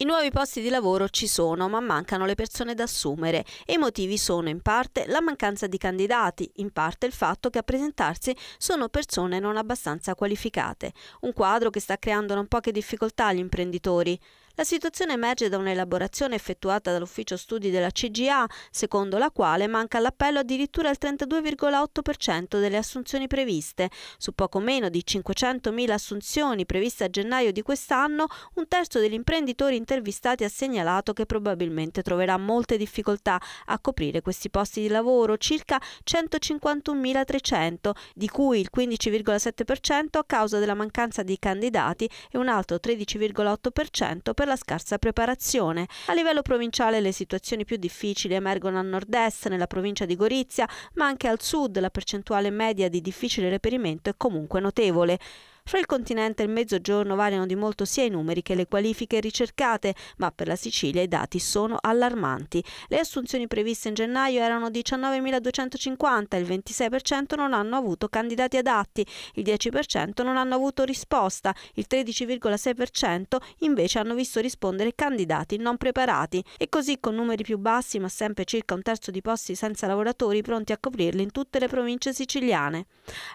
I nuovi posti di lavoro ci sono, ma mancano le persone da assumere e i motivi sono in parte la mancanza di candidati, in parte il fatto che a presentarsi sono persone non abbastanza qualificate. Un quadro che sta creando non poche difficoltà agli imprenditori. La situazione emerge da un'elaborazione effettuata dall'ufficio studi della CGA, secondo la quale manca all'appello addirittura il 32,8% delle assunzioni previste. Su poco meno di 500.000 assunzioni previste a gennaio di quest'anno, un terzo degli imprenditori intervistati ha segnalato che probabilmente troverà molte difficoltà a coprire questi posti di lavoro, circa 151.300, di cui il 15,7% a causa della mancanza di candidati e un altro 13,8% per la scarsa preparazione. A livello provinciale le situazioni più difficili emergono a nord-est, nella provincia di Gorizia, ma anche al sud la percentuale media di difficile reperimento è comunque notevole. Fra il continente e il mezzogiorno variano di molto sia i numeri che le qualifiche ricercate, ma per la Sicilia i dati sono allarmanti. Le assunzioni previste in gennaio erano 19.250, il 26% non hanno avuto candidati adatti, il 10% non hanno avuto risposta, il 13,6% invece hanno visto rispondere candidati non preparati. E così con numeri più bassi, ma sempre circa un terzo di posti senza lavoratori pronti a coprirli in tutte le province siciliane.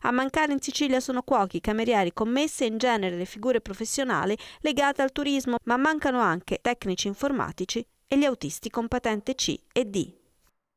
A mancare in Sicilia sono cuochi, camerieri, commesse e in genere le figure professionali legate al turismo, ma mancano anche tecnici informatici e gli autisti con patente C e D.